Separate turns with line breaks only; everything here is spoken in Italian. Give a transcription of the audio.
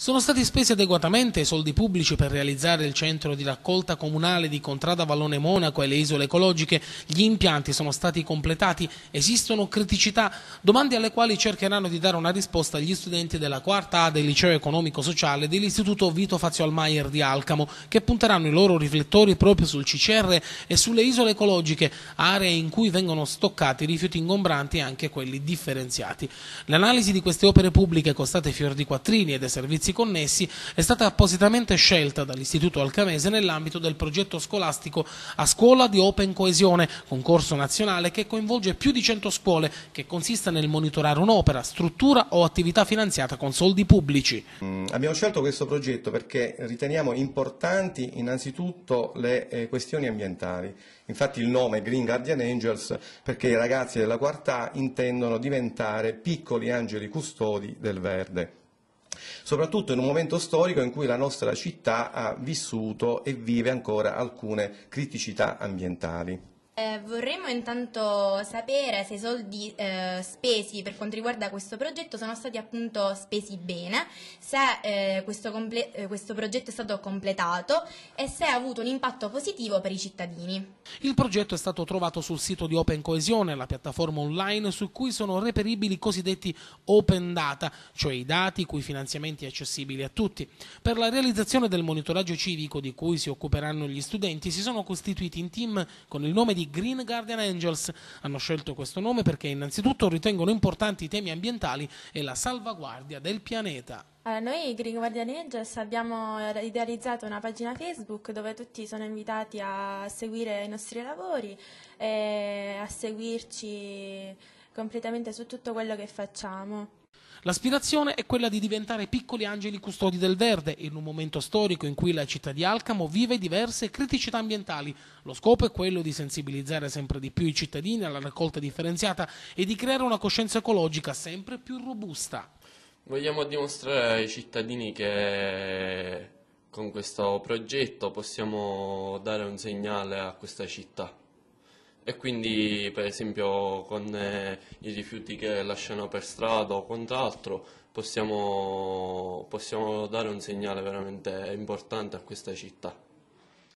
Sono stati spesi adeguatamente soldi pubblici per realizzare il centro di raccolta comunale di Contrada Vallone Monaco e le isole ecologiche, gli impianti sono stati completati, esistono criticità, domande alle quali cercheranno di dare una risposta gli studenti della quarta A del liceo economico-sociale dell'istituto Vito Fazio Almayer di Alcamo, che punteranno i loro riflettori proprio sul CCR e sulle isole ecologiche, aree in cui vengono stoccati rifiuti ingombranti e anche quelli differenziati. L'analisi di queste opere pubbliche costate fior di quattrini e dei servizi servizi connessi è stata appositamente scelta dall'Istituto Alcamese nell'ambito del progetto scolastico a scuola di Open Coesione, concorso nazionale che coinvolge più di 100 scuole, che consiste nel monitorare un'opera, struttura o attività finanziata con soldi pubblici.
Mm, abbiamo scelto questo progetto perché riteniamo importanti innanzitutto le eh, questioni ambientali. Infatti il nome Green Guardian Angels perché i ragazzi della quarta intendono diventare piccoli angeli custodi del verde soprattutto in un momento storico in cui la nostra città ha vissuto e vive ancora alcune criticità ambientali.
Eh, vorremmo intanto sapere se i soldi eh, spesi per quanto riguarda questo progetto sono stati appunto spesi bene, se eh, questo, eh, questo, progetto è stato completato e se ha avuto un impatto positivo per i cittadini.
Il progetto è stato trovato sul sito di Open Coesione, la piattaforma online su cui sono reperibili i cosiddetti open data, cioè i dati cui finanziamenti accessibili a tutti. Per la realizzazione del monitoraggio civico di cui si occuperanno gli studenti si sono costituiti in team con il nome di Green Guardian Angels. Hanno scelto questo nome perché innanzitutto ritengono importanti i temi ambientali e la salvaguardia del pianeta.
Allora, eh, noi Green Guardian Angels abbiamo eh, idealizzato una pagina Facebook dove tutti sono invitati a seguire i nostri lavori e a seguirci completamente su tutto quello che facciamo.
L'aspirazione è quella di diventare piccoli angeli custodi del verde in un momento storico in cui la città di Alcamo vive diverse criticità ambientali. Lo scopo è quello di sensibilizzare sempre di più i cittadini alla raccolta differenziata e di creare una coscienza ecologica sempre più robusta.
Vogliamo dimostrare ai cittadini che con questo progetto possiamo dare un segnale a questa città. E quindi per esempio con eh, i rifiuti che lasciano per strada o quant'altro possiamo, possiamo dare un segnale veramente importante a questa città.